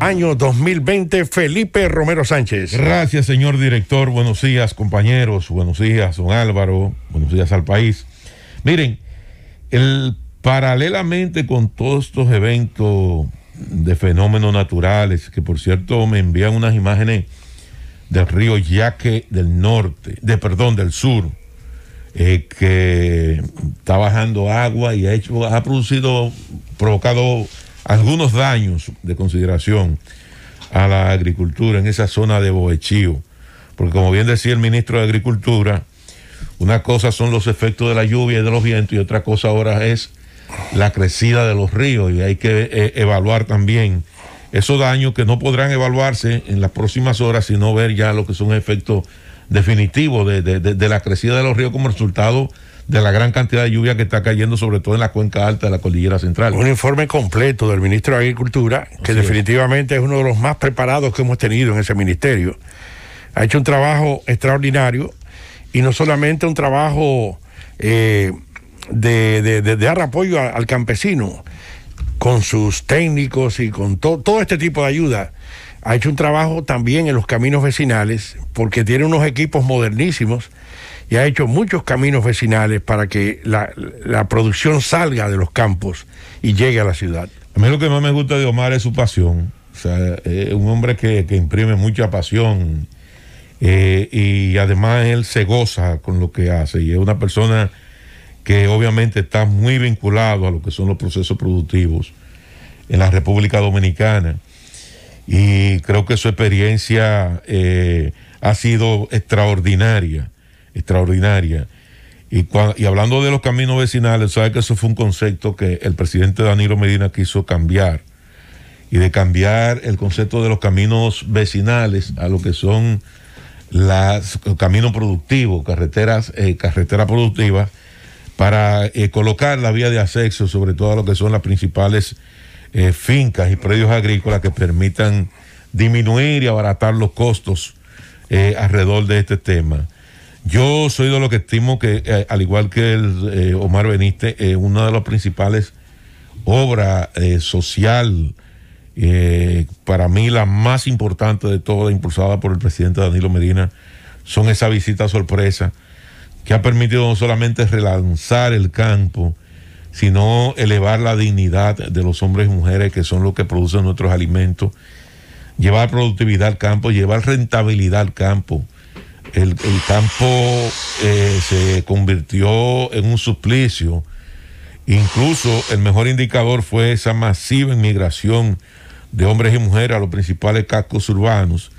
año 2020, Felipe Romero Sánchez. Gracias, señor director. Buenos días, compañeros. Buenos días, don Álvaro. Buenos días al país. Miren, el, paralelamente con todos estos eventos de fenómenos naturales, que por cierto me envían unas imágenes del río Yaque del norte, de perdón, del sur, eh, que está bajando agua y ha hecho, ha producido, provocado algunos daños de consideración a la agricultura en esa zona de Bohechío, Porque como bien decía el ministro de Agricultura, una cosa son los efectos de la lluvia y de los vientos y otra cosa ahora es la crecida de los ríos y hay que eh, evaluar también esos daños que no podrán evaluarse en las próximas horas, sino ver ya lo que son efectos definitivo de, la crecida de los ríos como resultado de la gran cantidad de lluvia que está cayendo, sobre todo en la cuenca alta de la cordillera central. Un informe completo del ministro de Agricultura, que definitivamente es. uno de los más preparados que hemos tenido en ese ministerio. Ha hecho un trabajo extraordinario y no solamente un trabajo eh, de, dar apoyo al, campesino con sus técnicos y con todo este tipo de ayuda, ha hecho un trabajo también en los caminos vecinales, porque tiene unos equipos modernísimos y ha hecho muchos caminos vecinales para que la, producción salga de los campos y llegue a la ciudad. A mí lo que más me gusta de Omar es su pasión. O sea, es un hombre que, imprime mucha pasión eh, y además él se goza con lo que hace y es una persona que obviamente está muy vinculado a lo que son los procesos productivos en la República Dominicana y creo que su experiencia eh, ha sido extraordinaria, extraordinaria. Y, hablando de los caminos vecinales, sabe que eso fue un concepto que el presidente Danilo Medina quiso cambiar y de cambiar el concepto de los caminos vecinales a lo que son los caminos productivos, carreteras, eh, carreteras productivas, para eh, colocar la vía de acceso sobre todo a lo que son las principales eh, fincas y predios agrícolas que permitan disminuir y abaratar los costos eh, alrededor de este tema. Yo soy de lo que estimo que, eh, al igual que Omar Beniste, una de las principales obras social, para mí la más importante de todas, impulsada por el presidente Danilo Medina, son esa visita sorpresa que ha permitido no solamente relanzar el campo, sino elevar la dignidad de los hombres y mujeres que son los que producen nuestros alimentos, llevar productividad al campo, llevar rentabilidad al campo. El, campo eh, se convirtió en un suplicio. Incluso el mejor indicador fue esa masiva inmigración de hombres y mujeres a los principales cascos urbanos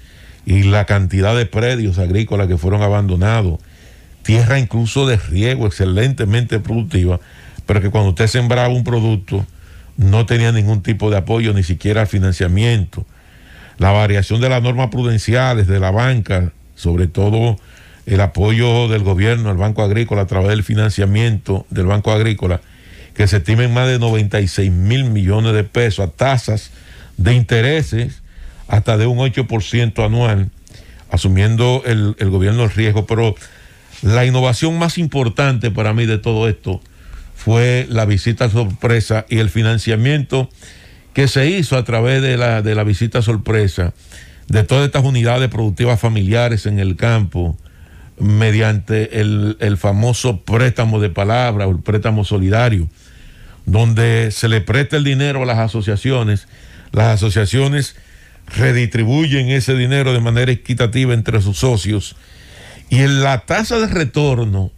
y la cantidad de predios agrícolas que fueron abandonados, tierra incluso de riego excelentemente productiva pero que cuando usted sembraba un producto no tenía ningún tipo de apoyo, ni siquiera financiamiento. La variación de las normas prudenciales de la banca, sobre todo el apoyo del gobierno al Banco Agrícola a través del financiamiento del Banco Agrícola, que se estima en más de 96 mil millones de pesos a tasas de intereses hasta de un 8% anual, asumiendo el, el gobierno el riesgo. Pero la innovación más importante para mí de todo esto fue la visita sorpresa y el financiamiento que se hizo a través de la, de la visita sorpresa de todas estas unidades productivas familiares en el campo mediante el, el famoso préstamo de palabra o el préstamo solidario, donde se le presta el dinero a las asociaciones, las asociaciones redistribuyen ese dinero de manera equitativa entre sus socios y en la tasa de retorno,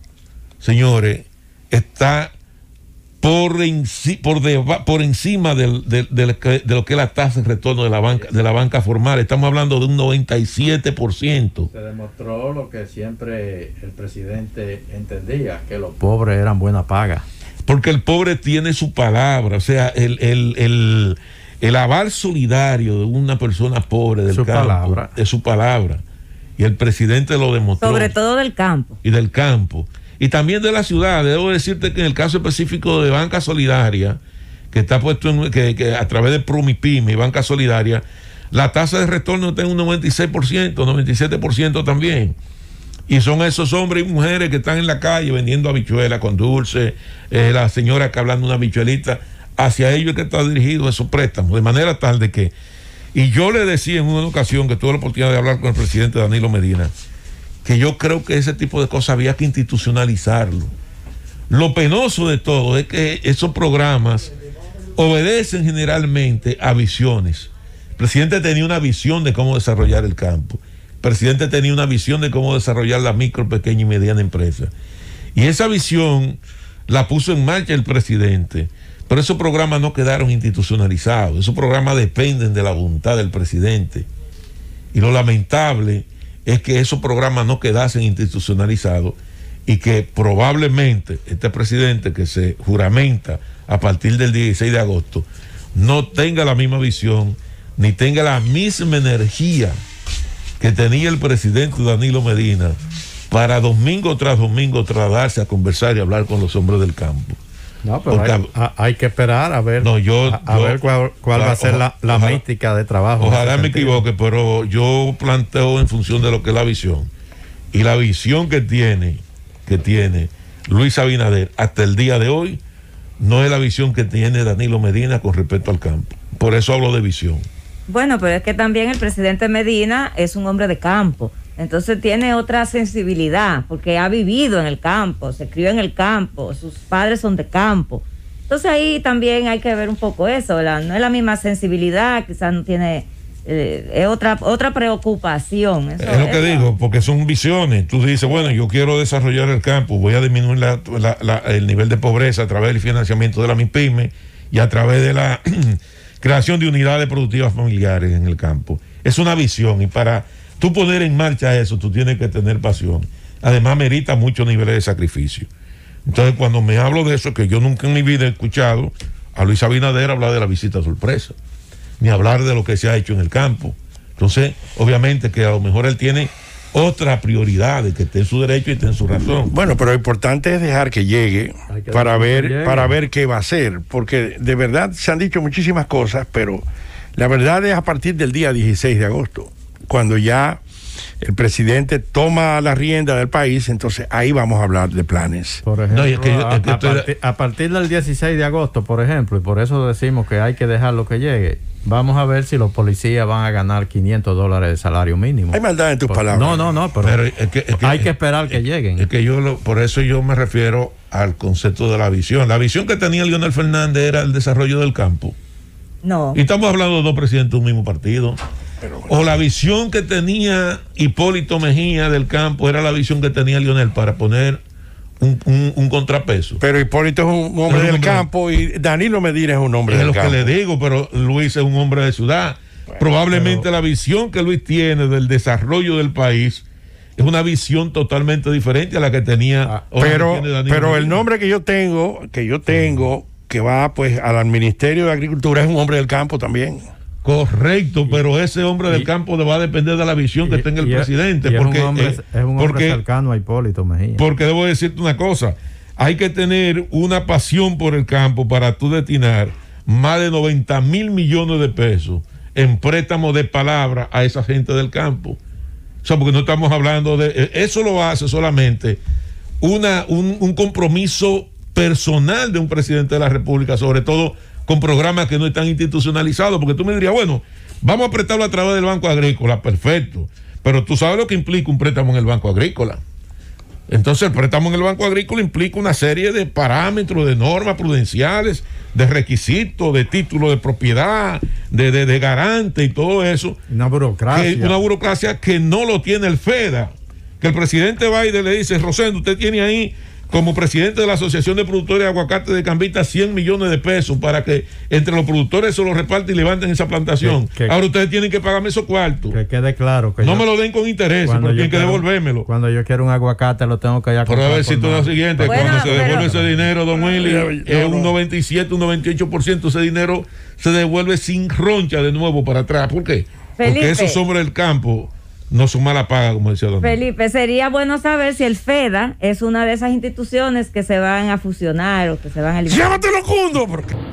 señores, está por, por, encima de lo que es la tasa de retorno de la banca de la banca formal. Estamos hablando de un 97%. Se demostró lo que siempre el presidente entendía, que los pobres eran buena paga. Porque el pobre tiene su palabra, o sea, el, el, el, el aval solidario de una persona pobre del palabra. su palabra. Y el presidente lo demostró. Sobre todo del campo. Y del campo y también de la ciudad. Debo decirte que en el caso específico de Banca Solidaria, que está puesto que, a través de Promipyme y Banca Solidaria, la tasa de retorno está en un 96%, 97% también. Y son esos hombres y mujeres que están en la calle vendiendo habichuelas con dulce, eh, la señora que hablando una habichuelita, hacia ellos que está dirigido esos préstamos, de manera tal de que. Y yo le decía en una ocasión que tuve la oportunidad de hablar con el presidente Danilo Medina, que yo creo que ese tipo de cosas había que institucionalizarlo. Lo penoso de todo es que esos programas obedecen generalmente a visiones. El presidente tenía una visión de cómo desarrollar el campo. El presidente tenía una visión de cómo desarrollar la micro, pequeña y mediana empresa. Y esa visión la puso en marcha el presidente. Pero esos programas no quedaron institucionalizados. Esos programas dependen de la voluntad del presidente. Y lo lamentable es que esos programas no quedasen institucionalizados y que probablemente este presidente que se juramenta a partir del 16 de agosto no tenga la misma visión ni tenga la misma energía que tenía el presidente Danilo Medina para domingo tras domingo trasladarse a conversar y hablar con los hombres del campo. No, pero ah, hay, que esperar a ver, yo, a, ver cuál, va a ser la, mística de trabajo. Ojalá me equivoque, pero yo planteo en función de lo que es la visión. Y la visión que tiene, que tiene Luis Abinader hasta el día de hoy, no es la visión que tiene Danilo Medina con respecto al campo. Por eso hablo de visión. Bueno, pero es que también el presidente Medina es un hombre de campo entonces tiene otra sensibilidad porque ha vivido en el campo, se crió en el campo, sus padres son de campo. Entonces ahí también hay que ver un poco eso, no es la misma sensibilidad, quizás no tiene eh, es otra, otra preocupación. es lo que digo, porque son visiones. Tú dices, bueno, yo quiero desarrollar el campo, voy a disminuir el nivel de pobreza a través del financiamiento de la MIPYME y a través de la creación de unidades productivas familiares en el campo. Es una visión y para tú poner en marcha eso, tú tienes que tener pasión. Además, merita muchos niveles de sacrificio. Entonces, cuando me hablo de eso, que yo nunca en mi vida he escuchado a Luis Abinader hablar de la visita sorpresa, ni hablar de lo que se ha hecho en el campo. Entonces, obviamente que a lo mejor él tiene otras prioridades, que esté en su derecho y esté en su razón. Bueno, pero lo importante es dejar que llegue para ver, para ver qué va a hacer, porque de verdad se han dicho muchísimas cosas, pero la verdad es a partir del día 16 de agosto cuando ya el presidente toma la rienda del país, entonces ahí vamos a hablar de planes. Por ejemplo, a, partir, del 16 de agosto, por ejemplo, y por eso decimos que hay que dejar lo que llegue. Vamos a ver si los policías van a ganar 500 dólares de salario mínimo. Hay maldad en tus palabras. No, no, no, pero, hay que esperar que lleguen. Es que yo por eso yo me refiero al concepto de la visión. La visión que tenía Leonel Fernández era el desarrollo del campo. No. Y estamos hablando de dos presidentes de un mismo partido. O la visión que tenía Hipólito Mejía del campo era la visión que tenía Lionel para poner un, contrapeso. Pero Hipólito es un hombre del campo y Danilo Medina es un hombre del campo. Es lo que le digo, pero Luis es un hombre de ciudad. Probablemente la visión que Luis tiene del desarrollo del país es una visión totalmente diferente a la que tenía. Ah, pero, pero el nombre que yo tengo, que yo tengo, que va pues al Ministerio de Agricultura, es un hombre del campo también. Correcto, pero ese hombre del campo va a depender de la visión que tenga el presidente. porque eh, es un hombre, cercano a Hipólito Mejía. Porque debo decirte una cosa, hay que tener una pasión por el campo para tú destinar más de 90 mil millones de pesos en préstamo de palabra a esa gente del campo. O sea, porque no estamos hablando de... Eh, eso lo hace solamente una, un compromiso personal de un presidente de la República, sobre todo con programas que no están institucionalizados, porque tú me dirías, bueno, vamos a prestarlo a través del Banco Agrícola, perfecto, pero tú sabes lo que implica un préstamo en el Banco Agrícola. Entonces el préstamo en el Banco Agrícola implica una serie de parámetros, de normas prudenciales, de requisitos, de título de propiedad, de, garante y todo eso. Una burocracia. una burocracia que no lo tiene el FEDA. Que el presidente Biden le dice, Rosendo, usted tiene ahí como presidente de la Asociación de Productores de Aguacate de Cambita 100 millones de pesos para que entre los productores se lo reparten y levanten esa plantación. Ahora ustedes tienen que pagarme esos cuartos. Que quede claro. Que no me lo den con interés, porque tienen que devolvérmelo. Cuando yo quiero un aguacate, lo tengo que ya Pero a ver si todo lo siguiente, cuando se devuelve ese dinero, don Willy, es un 97, un 98%, ese dinero se devuelve sin roncha de nuevo para atrás. ¿Por qué? Porque esos hombres del campo no su la paga, como decía don Felipe, sería bueno saber si el FEDA es una de esas instituciones que se van a fusionar o que se van a eliminar. ¡Llévatelo, Cundo! Porque...